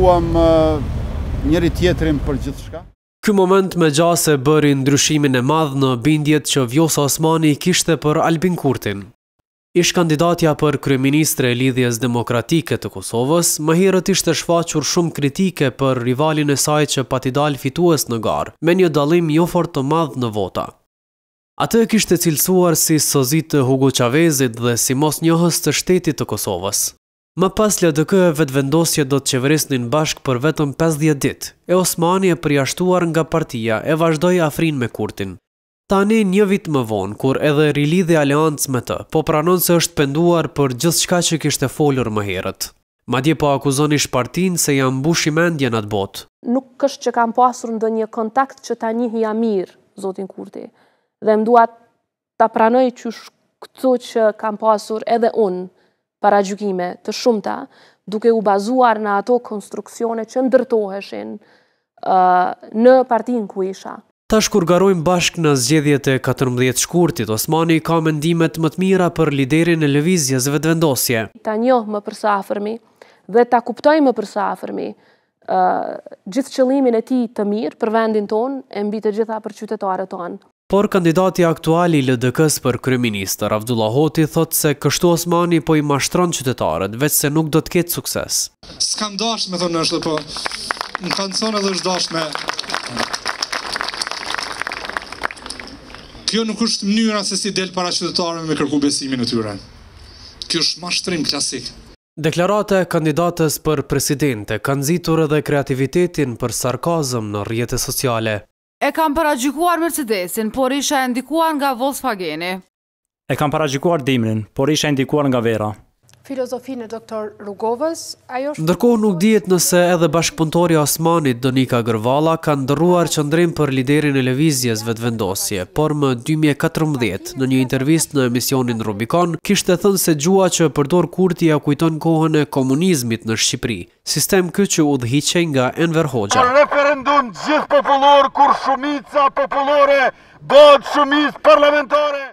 ndëruam njëri tjetërim për gjithë shka. Ky moment me gjasë e bëri ndryshimin e madhë në bindjet që Vjosa Osmani kishte për Albin Kurtin. Ish kandidatja për Kryeministre e Lidhjes Demokratike të Kosovës, më herët ishte shfaqur shumë kritike për rivalin e saj që pati dal fitues në garë, me një dalim jo fort të madhë në vota. Ate kishte cilësuar si sozit të Hugo Chavezit dhe si mos njohës të shtetit të Kosovës. Më pas LDK e vetë vendosje do të qeverisnin bashk për vetëm 50 dit, e Osmani e përjashtuar nga partia e vazhdoj afrin me kurtin. Tani një vit më vonë, kur edhe rilidhe aleancë me të, po pranon se është penduar për gjithë shka që kishte folur më herët. Ma dje po akuzoni shpartin se jam bushi mendje në të botë. Nuk është që kam pasur ndë një kontakt që ta një mirë, zotin kurti, dhe mduat ta pranoj që shkëtu që kam pasur edhe unë, para gjykime të shumëta, duke u bazuar në ato konstruksione që ndërtoheshin uh, në partin ku isha. Ta shkurgarojmë bashkë në zgjedhjet e 14 shkurtit, Osmani ka mendimet më të mira për liderin e levizjes të vendosje. Ta njohë më përsa afërmi dhe ta kuptoj më përsa afërmi uh, gjithë qëlimin e ti të mirë për vendin tonë e mbi të gjitha për qytetarët tonë. Por kandidati aktuali i LDK-s për kryeminist, Abdullah Hoti thot se kështu Osmani po i mashtron qytetarët, vetë se nuk do të ketë sukses. S'kam dash, po, më thonë është, po në kanëson edhe është dash me... Kjo nuk është mënyra se si del para qytetarëve me kërku besimin e tyre. Kjo është mashtrim klasik. Deklarate kandidatës për presidente kanë zitur edhe kreativitetin për sarkazëm në rrjetet sociale. E kam paragjikuar Mercedesin, por isha e ndikuar nga Volkswageni. E kam paragjikuar Dimrin, por isha e ndikuar nga Vera filozofinë e doktor Rugovës, Ndërkohë nuk djetë nëse edhe bashkëpuntori Osmanit, Donika Gërvala, ka ndërruar qëndrim për liderin e levizjes vetë vendosje, por më 2014, në një intervist në emisionin Rubikon, kishtë e thënë se gjua që përdor kurti ja kujton kohën e komunizmit në Shqipëri, sistem kë që u dhiqen nga Enver Hoxha. Në referendum gjithë popullor, kur shumica popullore, do të shumis parlamentare...